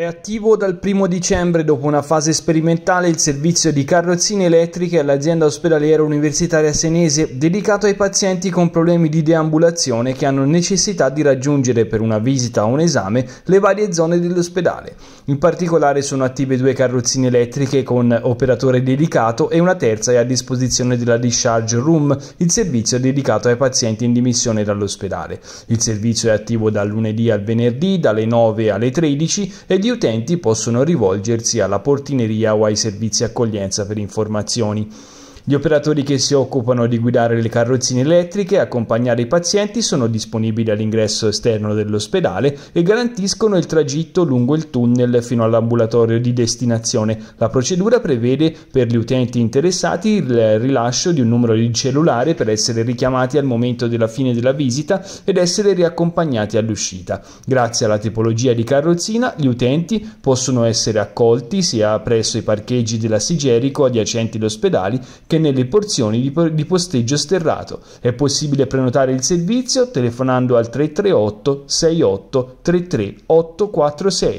È attivo dal primo dicembre dopo una fase sperimentale il servizio di carrozzine elettriche all'azienda ospedaliera universitaria senese dedicato ai pazienti con problemi di deambulazione che hanno necessità di raggiungere per una visita o un esame le varie zone dell'ospedale. In particolare sono attive due carrozzine elettriche con operatore dedicato e una terza è a disposizione della discharge room, il servizio dedicato ai pazienti in dimissione dall'ospedale. Il servizio è attivo dal lunedì al venerdì dalle 9 alle 13 e di gli utenti possono rivolgersi alla portineria o ai servizi accoglienza per informazioni. Gli operatori che si occupano di guidare le carrozzine elettriche e accompagnare i pazienti sono disponibili all'ingresso esterno dell'ospedale e garantiscono il tragitto lungo il tunnel fino all'ambulatorio di destinazione. La procedura prevede per gli utenti interessati il rilascio di un numero di cellulare per essere richiamati al momento della fine della visita ed essere riaccompagnati all'uscita. Grazie alla tipologia di carrozzina, gli utenti possono essere accolti sia presso i parcheggi della Sigerico adiacenti agli ospedali che nelle porzioni di posteggio sterrato. È possibile prenotare il servizio telefonando al 338 68 33 846.